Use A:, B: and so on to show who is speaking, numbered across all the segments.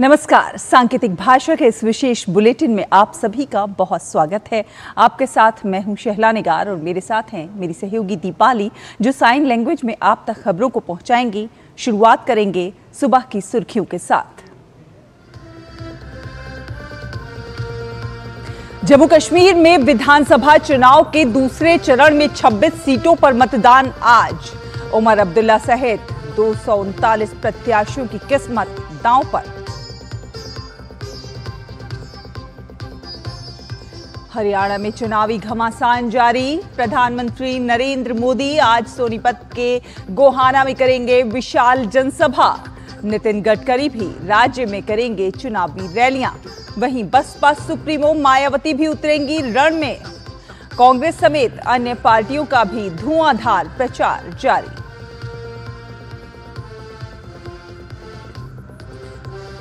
A: नमस्कार सांकेतिक भाषा के इस विशेष बुलेटिन में आप सभी का बहुत स्वागत है आपके साथ मैं हूं शहला निगार और मेरे साथ हैं मेरी सहयोगी दीपाली जो साइन लैंग्वेज में आप तक खबरों को पहुंचाएंगी शुरुआत करेंगे सुबह की सुर्खियों के साथ जम्मू कश्मीर में विधानसभा चुनाव के दूसरे चरण में 26 सीटों पर मतदान आज उमर अब्दुल्ला सहित दो प्रत्याशियों की किस्मत दांव पर हरियाणा में चुनावी घमासान जारी प्रधानमंत्री नरेंद्र मोदी आज सोनीपत के गोहाना में करेंगे विशाल जनसभा नितिन गडकरी भी राज्य में करेंगे चुनावी रैलियां वहीं बसपा सुप्रीमो मायावती भी उतरेंगी रण में कांग्रेस समेत अन्य पार्टियों का भी धुआंधार प्रचार जारी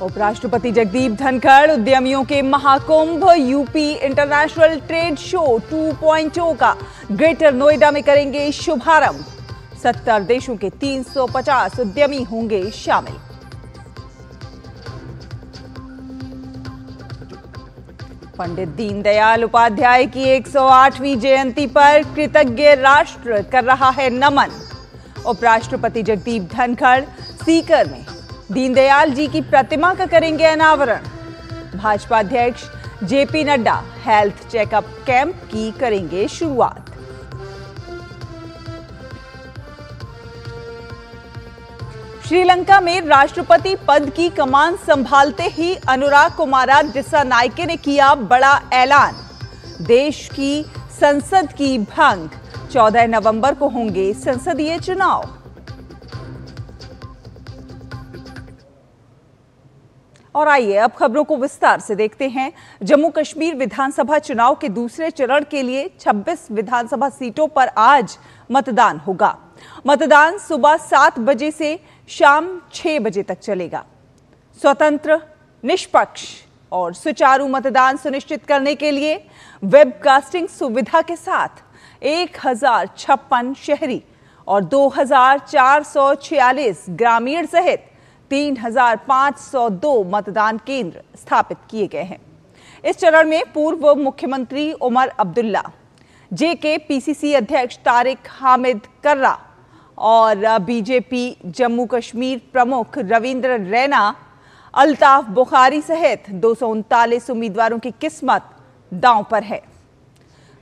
A: उपराष्ट्रपति जगदीप धनखड़ उद्यमियों के Mahakumbh UP international trade show 2.0 का ग्रेटर नोएडा में करेंगे शुभारंभ सत्तर देशों के 350 उद्यमी होंगे शामिल पंडित दीनदयाल उपाध्याय की 108वीं जयंती पर कृतज्ञ राष्ट्र कर रहा है नमन उपराष्ट्रपति जगदीप धनखड़ सीकर में दीनदयाल जी की प्रतिमा का करेंगे अनावरण भाजपा अध्यक्ष JP Nadda health checkup camp की करेंगे शुरुआत श्रीलंका में राष्ट्रपति पद की कमान संभालते ही अनुराग कुमारा नायके ने किया बड़ा ऐलान देश की संसद की भंग 14 नवंबर को होंगे संसदीय चुनाव और आइए अब खबरों को विस्तार से देखते हैं जम्मू कश्मीर विधानसभा चुनाव के दूसरे चरण के लिए 26 विधानसभा सीटों पर आज मतदान होगा मतदान सुबह सात बजे से शाम छह बजे तक चलेगा स्वतंत्र निष्पक्ष और सुचारू मतदान सुनिश्चित करने के लिए वेबकास्टिंग सुविधा के साथ एक शहरी और दो ग्रामीण सहित 3,502 मतदान केंद्र स्थापित किए गए हैं इस चरण में पूर्व मुख्यमंत्री उमर अब्दुल्ला जे के पीसीसी अध्यक्ष तारिक हामिद कर्रा और बीजेपी जम्मू कश्मीर प्रमुख रविंद्र रैना अल्ताफ बुखारी सहित दो उम्मीदवारों की किस्मत दांव पर है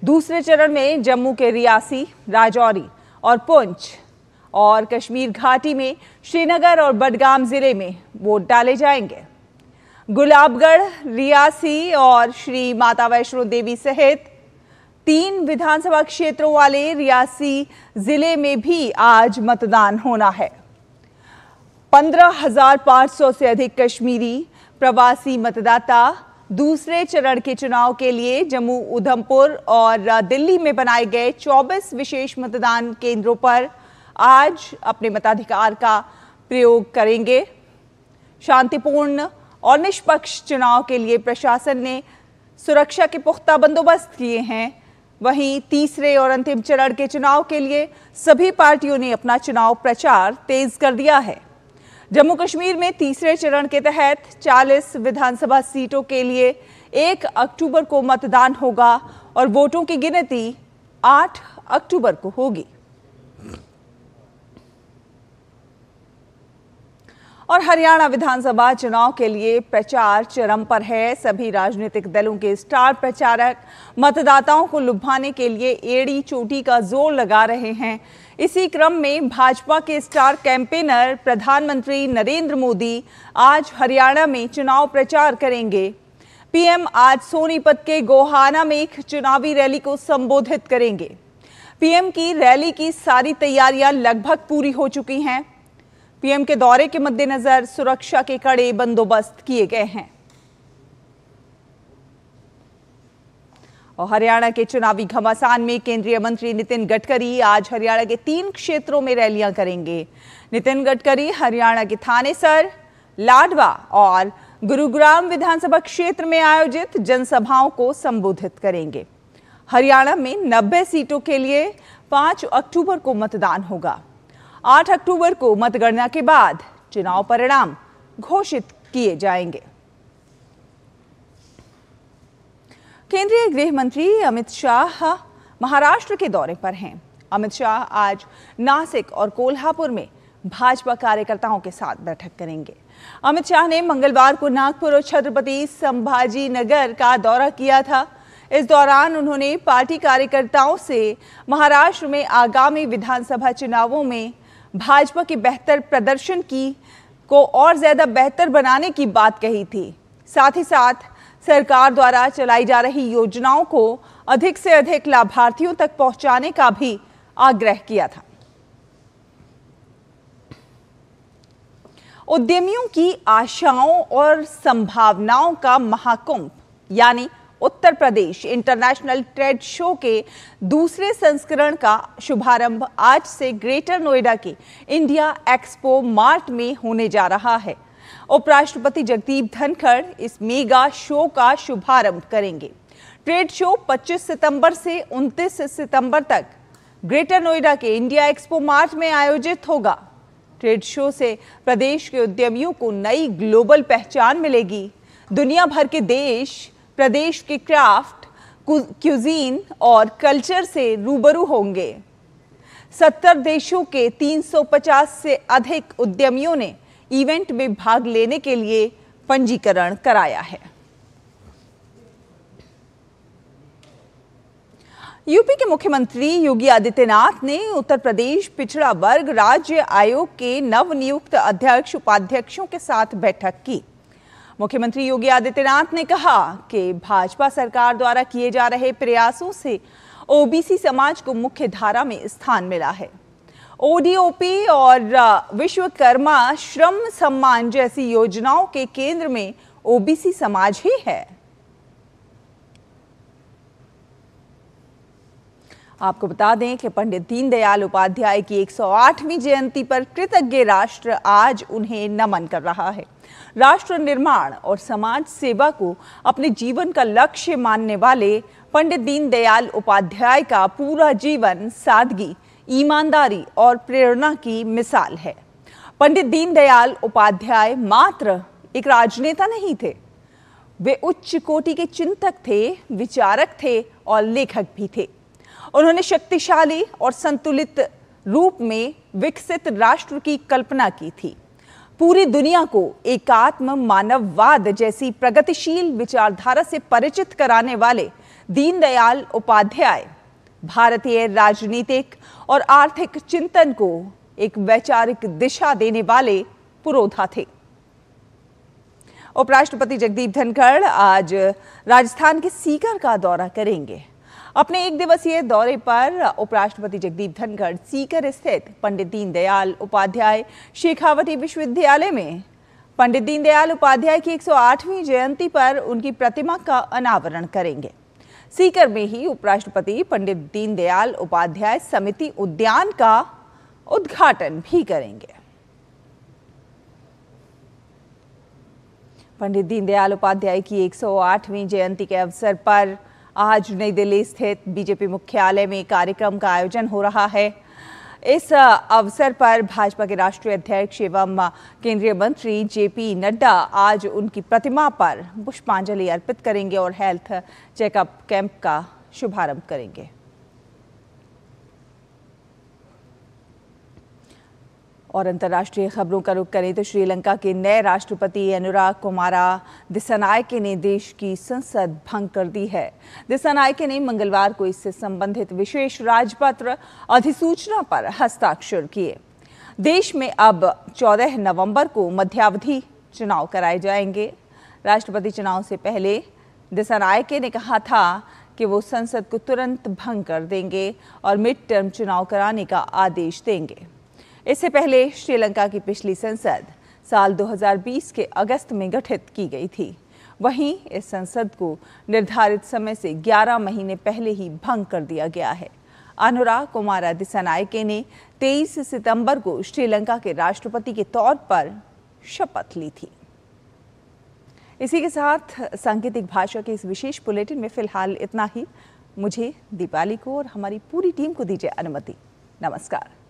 A: दूसरे चरण में जम्मू के रियासी राजौरी और पुंछ और कश्मीर घाटी में श्रीनगर और बडगाम ज़िले में वोट डाले जाएंगे गुलाबगढ़ रियासी और श्री माता वैष्णो देवी सहित तीन विधानसभा क्षेत्रों वाले रियासी ज़िले में भी आज मतदान होना है पंद्रह हजार सौ से अधिक कश्मीरी प्रवासी मतदाता दूसरे चरण के चुनाव के लिए जम्मू उधमपुर और दिल्ली में बनाए गए 24 विशेष मतदान केंद्रों पर आज अपने मताधिकार का प्रयोग करेंगे शांतिपूर्ण और निष्पक्ष चुनाव के लिए प्रशासन ने सुरक्षा के पुख्ता बंदोबस्त किए हैं वहीं तीसरे और अंतिम चरण के चुनाव के लिए सभी पार्टियों ने अपना चुनाव प्रचार तेज कर दिया है जम्मू कश्मीर में तीसरे चरण के तहत 40 विधानसभा सीटों के लिए 1 अक्टूबर को मतदान होगा और वोटों की गिनती 8 अक्टूबर को होगी और हरियाणा विधानसभा चुनाव के लिए प्रचार चरम पर है सभी राजनीतिक दलों के स्टार प्रचारक मतदाताओं को लुभाने के लिए एड़ी चोटी का जोर लगा रहे हैं इसी क्रम में भाजपा के स्टार कैंपेनर प्रधानमंत्री नरेंद्र मोदी आज हरियाणा में चुनाव प्रचार करेंगे पीएम आज सोनीपत के गोहाना में एक चुनावी रैली को संबोधित करेंगे पीएम की रैली की सारी तैयारियां लगभग पूरी हो चुकी हैं पीएम के दौरे के मद्देनजर सुरक्षा के कड़े बंदोबस्त किए गए हैं और हरियाणा के चुनावी घमासान में केंद्रीय मंत्री नितिन गडकरी आज हरियाणा के तीन क्षेत्रों में रैलियां करेंगे नितिन गडकरी हरियाणा के थानेसर लाडवा और गुरुग्राम विधानसभा क्षेत्र में आयोजित जनसभाओं को संबोधित करेंगे हरियाणा में 90 सीटों के लिए 5 अक्टूबर को मतदान होगा 8 अक्टूबर को मतगणना के बाद चुनाव परिणाम घोषित किए जाएंगे केंद्रीय गृह मंत्री अमित शाह महाराष्ट्र के दौरे पर हैं अमित शाह आज नासिक और कोल्हापुर में भाजपा कार्यकर्ताओं के साथ बैठक करेंगे अमित शाह ने मंगलवार को नागपुर और छत्रपति संभाजी नगर का दौरा किया था इस दौरान उन्होंने पार्टी कार्यकर्ताओं से महाराष्ट्र में आगामी विधानसभा चुनावों में भाजपा के बेहतर प्रदर्शन की को और ज़्यादा बेहतर बनाने की बात कही थी साथ ही साथ सरकार द्वारा चलाई जा रही योजनाओं को अधिक से अधिक लाभार्थियों तक पहुंचाने का भी आग्रह किया था उद्यमियों की आशाओं और संभावनाओं का महाकुंभ यानी Uttar Pradesh international trade show के दूसरे संस्करण का शुभारंभ आज से ग्रेटर नोएडा के इंडिया एक्सपो मार्ट में होने जा रहा है उपराष्ट्रपति जगदीप धनखड़ इस मेगा शो का शुभारंभ करेंगे ट्रेड शो 25 सितंबर से 29 सितंबर तक ग्रेटर नोएडा के इंडिया एक्सपो मार्ट में आयोजित होगा ट्रेड शो से प्रदेश के उद्यमियों को नई ग्लोबल पहचान मिलेगी दुनिया भर के देश प्रदेश के क्राफ्ट क्यूजीन और कल्चर से रूबरू होंगे सत्तर देशों के 350 से अधिक उद्यमियों ने इवेंट में भाग लेने के लिए पंजीकरण कराया है यूपी के मुख्यमंत्री योगी आदित्यनाथ ने उत्तर प्रदेश पिछड़ा वर्ग राज्य आयोग के नवनियुक्त अध्यक्ष उपाध्यक्षों के साथ बैठक की मुख्यमंत्री योगी आदित्यनाथ ने कहा कि भाजपा सरकार द्वारा किए जा रहे प्रयासों से ओबीसी समाज को मुख्य धारा में स्थान मिला है ओडीओपी और विश्वकर्मा श्रम सम्मान जैसी योजनाओं के केंद्र में ओबीसी समाज ही है आपको बता दें कि पंडित दीनदयाल उपाध्याय की 108वीं जयंती पर कृतज्ञ राष्ट्र आज उन्हें नमन कर रहा है राष्ट्र निर्माण और समाज सेवा को अपने जीवन का लक्ष्य मानने वाले पंडित दीनदयाल उपाध्याय का पूरा जीवन सादगी ईमानदारी और प्रेरणा की मिसाल है पंडित दीनदयाल उपाध्याय मात्र एक राजनेता नहीं थे वे उच्च कोटि के चिंतक थे विचारक थे और लेखक भी थे उन्होंने शक्तिशाली और संतुलित रूप में विकसित राष्ट्र की कल्पना की थी पूरी दुनिया को एकात्म मानववाद जैसी प्रगतिशील विचारधारा से परिचित कराने वाले दीनदयाल उपाध्याय भारतीय राजनीतिक और आर्थिक चिंतन को एक वैचारिक दिशा देने वाले पुरोधा थे उपराष्ट्रपति जगदीप धनखड़ आज राजस्थान के सीकर का दौरा करेंगे अपने एक दिवसीय दौरे पर उपराष्ट्रपति जगदीप धनखड़ सीकर स्थित पंडित दीनदयाल उपाध्याय शेखावटी विश्वविद्यालय में पंडित दीनदयाल उपाध्याय की 108वीं जयंती पर उनकी प्रतिमा का अनावरण करेंगे सीकर में ही उपराष्ट्रपति पंडित दीनदयाल उपाध्याय समिति उद्यान का उद्घाटन भी करेंगे पंडित दीनदयाल उपाध्याय की 108वीं जयंती के अवसर पर आज नई दिल्ली स्थित बीजेपी मुख्यालय में कार्यक्रम का आयोजन हो रहा है इस अवसर पर भाजपा के राष्ट्रीय अध्यक्ष एवं केंद्रीय मंत्री जेपी नड्डा आज उनकी प्रतिमा पर पुष्पांजलि अर्पित करेंगे और हेल्थ चेकअप कैंप का शुभारंभ करेंगे और अंतर्राष्ट्रीय खबरों का रुख करें तो श्रीलंका के नए राष्ट्रपति अनुराग कुमारा दिसनायके ने देश की संसद भंग कर दी है दिसनायके ने मंगलवार को इससे संबंधित विशेष राजपत्र अधिसूचना पर हस्ताक्षर किए देश में अब 14 नवंबर को मध्यावधि चुनाव कराए जाएंगे राष्ट्रपति चुनाव से पहले दिसनायके ने कहा था कि वो संसद को तुरंत भंग कर देंगे और मिड टर्म चुनाव कराने का आदेश देंगे इससे पहले श्रीलंका की पिछली संसद साल 2020 के अगस्त में गठित की गई थी वहीं इस संसद को निर्धारित समय से 11 महीने पहले ही भंग कर दिया गया है अनुराग कुमार दिसानायके ने 23 सितंबर को श्रीलंका के राष्ट्रपति के तौर पर शपथ ली थी इसी के साथ सांकेतिक भाषा के इस विशेष बुलेटिन में फिलहाल इतना ही मुझे दीपाली को और हमारी पूरी टीम को दीजिए अनुमति नमस्कार